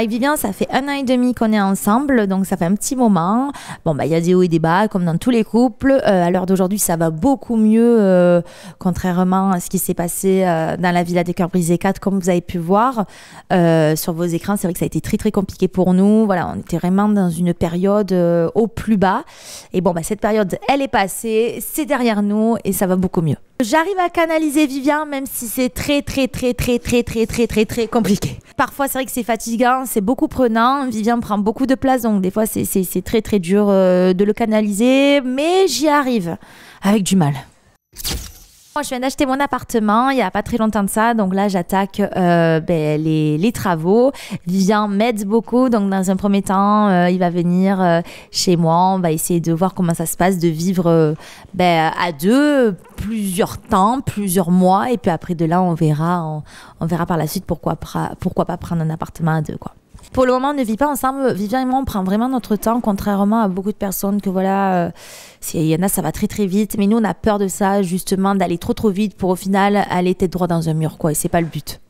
Avec Vivien, ça fait un an et demi qu'on est ensemble, donc ça fait un petit moment. Bon, bah, il y a des hauts et des bas, comme dans tous les couples. Euh, à l'heure d'aujourd'hui, ça va beaucoup mieux, euh, contrairement à ce qui s'est passé euh, dans la Villa des Cœurs Brisés 4, comme vous avez pu voir sur vos écrans. C'est vrai que ça a été très, très compliqué pour nous. Voilà, on était vraiment dans une période au plus bas. Et bon, bah, cette période, elle est passée, c'est derrière nous et ça va beaucoup mieux. J'arrive à canaliser Vivian, même si c'est très, très, très, très, très, très, très, très, très compliqué. Parfois, c'est vrai que c'est fatigant, c'est beaucoup prenant. Vivian prend beaucoup de place, donc des fois, c'est très, très dur euh, de le canaliser, mais j'y arrive avec du mal je viens d'acheter mon appartement il n'y a pas très longtemps de ça. Donc là, j'attaque euh, ben, les, travaux. Vivian m'aide beaucoup. Donc, dans un premier temps, euh, il va venir euh, chez moi. On va essayer de voir comment ça se passe, de vivre ben, à deux plusieurs temps, plusieurs mois. Et puis après, de là, on verra. On, verra par la suite pourquoi, pourquoi pas prendre un appartement à deux, quoi. Pour le moment, on ne vit pas ensemble. Vivien et moi, on prend vraiment notre temps, contrairement à beaucoup de personnes que voilà, euh, si il y en a, ça va très très vite. Mais nous, on a peur de ça, justement, d'aller trop trop vite pour au final aller tête droit dans un mur, quoi. Et c'est pas le but.